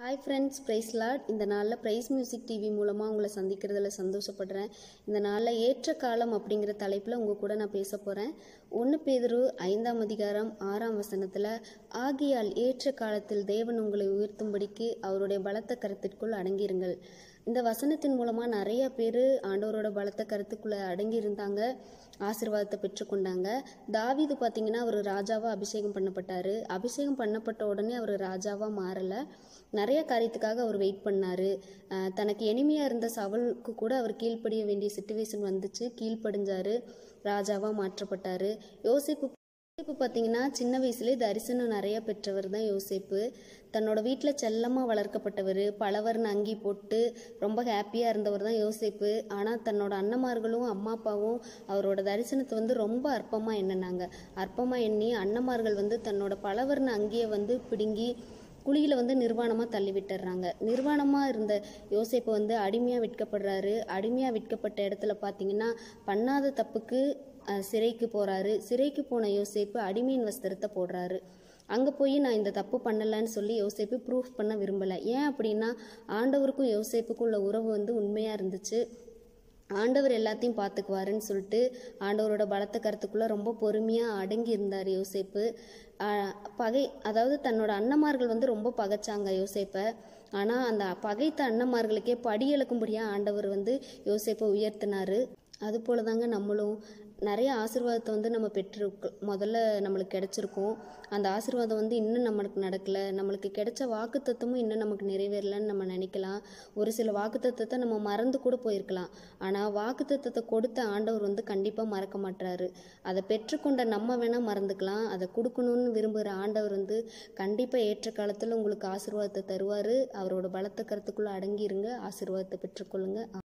hi friends price lot இந்த நாளில் price music TV மூலமாக உங்களை சந்திக்கிறதுல சந்தோஷப்படுறேன் இந்த நாளில் ஏற்ற காலம் அப்படிங்கிற தலைப்பில் உங்கள் கூட நான் பேச போகிறேன் ஒன்று பேதரு ஐந்தாம் அதிகாரம் ஆறாம் வசனத்தில் ஆகியால் ஏற்ற காலத்தில் தேவன் உங்களை உயர்த்தும்படிக்கு அவருடைய பலத்த கருத்திற்குள் அடங்கியிருங்கள் இந்த வசனத்தின் மூலமாக நிறைய பேர் ஆண்டவரோட பலத்த கருத்துக்குள்ளே அடங்கி இருந்தாங்க ஆசிர்வாதத்தை பெற்றுக்கொண்டாங்க தாவிது பார்த்தீங்கன்னா அவர் ராஜாவாக அபிஷேகம் பண்ணப்பட்டார் அபிஷேகம் பண்ணப்பட்ட உடனே அவர் ராஜாவாக மாறலை நிறைய காரியத்துக்காக அவர் வெயிட் பண்ணார் தனக்கு எளிமையாக இருந்த சவலுக்கு கூட அவர் கீழ்ப்படிய வேண்டிய சுச்சுவேஷன் வந்துச்சு கீழ்ப்படிஞ்சார் ராஜாவாக மாற்றப்பட்டார் யோசிப்பு யோசிப்பு பார்த்தீங்கன்னா சின்ன வயசுலேயே தரிசனம் நிறையா பெற்றவர் தான் யோசிப்பு தன்னோட வீட்டில் செல்லமாக வளர்க்கப்பட்டவர் பலவர்னு அங்கி போட்டு ரொம்ப ஹாப்பியாக இருந்தவர் தான் யோசிப்பு ஆனால் தன்னோட அண்ணமார்களும் அம்மா அப்பாவும் அவரோட தரிசனத்தை வந்து ரொம்ப அற்பமாக எண்ணினாங்க அற்பமாக எண்ணி அண்ணமார்கள் வந்து தன்னோட பலவர்னு அங்கியை வந்து பிடுங்கி குழியில் வந்து நிர்வாணமாக தள்ளி விட்டுறாங்க நிர்வாணமாக இருந்த யோசிப்பு வந்து அடிமையாக விற்கப்படுறாரு அடிமையாக விற்கப்பட்ட இடத்துல பார்த்தீங்கன்னா பண்ணாத தப்புக்கு சிறைக்கு போகிறாரு சிறைக்கு போன யோசிப்பு அடிமையின் வஸ்திரத்தை போடுறாரு அங்கே போய் நான் இந்த தப்பு பண்ணலன்னு சொல்லி யோசிப்பு ப்ரூஃப் பண்ண விரும்பலை ஏன் அப்படின்னா ஆண்டவருக்கும் யோசிப்புக்கும் உள்ள உறவு வந்து உண்மையாக இருந்துச்சு ஆண்டவர் எல்லாத்தையும் பார்த்துக்குவாருன்னு சொல்லிட்டு ஆண்டவரோட பலத்த கருத்துக்குள்ளே ரொம்ப பொறுமையாக அடங்கி இருந்தார் யோசிப்பு பகை அதாவது தன்னோட அன்னமார்கள் வந்து ரொம்ப பகைச்சாங்க யோசிப்பை ஆனால் அந்த பகைத்த அண்ணமார்களுக்கே படி ஆண்டவர் வந்து யோசிப்பை உயர்த்தினார் அது போல் தாங்க நம்மளும் நிறைய ஆசிர்வாதத்தை வந்து நம்ம பெற்றிருக்கோம் முதல்ல நம்மளுக்கு கிடச்சிருக்கோம் அந்த ஆசிர்வாதம் வந்து இன்னும் நம்மளுக்கு நடக்கலை நம்மளுக்கு கிடைச்ச வாக்கு தத்துவமும் இன்னும் நமக்கு நிறைவேறலைன்னு நம்ம நினைக்கலாம் ஒரு சில வாக்கு தத்துவத்தை நம்ம மறந்து கூட போயிருக்கலாம் ஆனால் வாக்கு தத்துவத்தை கொடுத்த ஆண்டவர் வந்து கண்டிப்பாக மறக்க மாட்டாரு அதை பெற்றுக்கொண்ட நம்ம வேணால் மறந்துக்கலாம் அதை கொடுக்கணும்னு விரும்புகிற ஆண்டவர் வந்து கண்டிப்பாக ஏற்ற காலத்தில் உங்களுக்கு ஆசிர்வாதத்தை தருவார் அவரோட பலத்த கருத்துக்குள்ளே அடங்கிருங்க ஆசிர்வாதத்தை பெற்றுக்கொள்ளுங்க